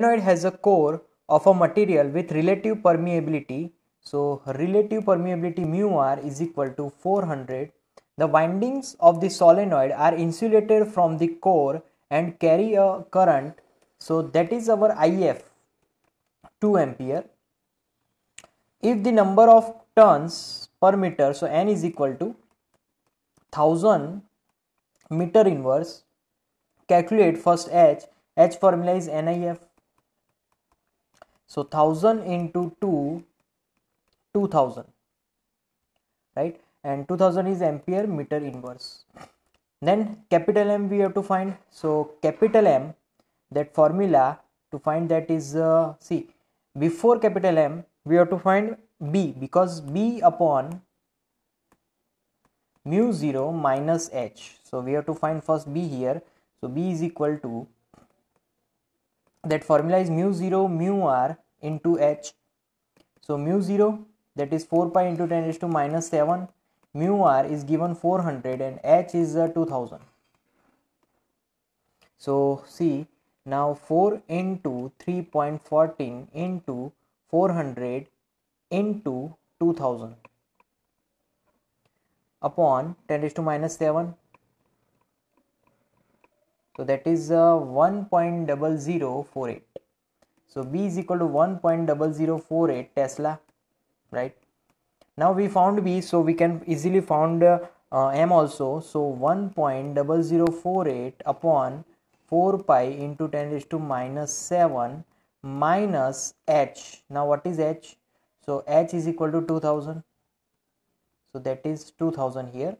solenoid has a core of a material with relative permeability so relative permeability mu r is equal to 400 the windings of the solenoid are insulated from the core and carry a current so that is our if 2 ampere if the number of turns per meter so n is equal to 1000 meter inverse calculate first h h formula is nif so 1000 into 2, 2000, right? And 2000 is ampere meter inverse. Then capital M we have to find. So capital M, that formula to find that is uh, see before capital M we have to find B because B upon mu 0 minus H. So we have to find first B here. So B is equal to that formula is mu 0 mu r into h so mu 0 that is 4 pi into 10 raised to minus 7 mu r is given 400 and h is uh, 2000 so see now 4 into 3.14 into 400 into 2000 upon 10 raised to minus 7 so that is uh, 1.0048 so b is equal to 1.0048 tesla right now we found b so we can easily found uh, uh, m also so 1.0048 upon 4 pi into 10 raised to minus 7 minus h now what is h so h is equal to 2000 so that is 2000 here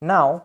now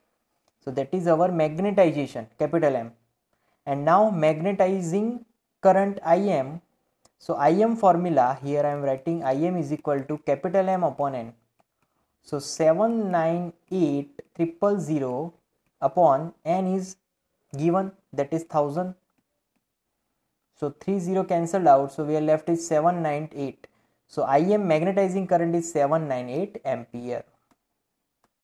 so that is our magnetization capital m and now magnetizing current im so im formula here i am writing im is equal to capital m upon n so 798000 upon n is given that is 1000 so 30 cancelled out so we are left is 798 so im magnetizing current is 798 ampere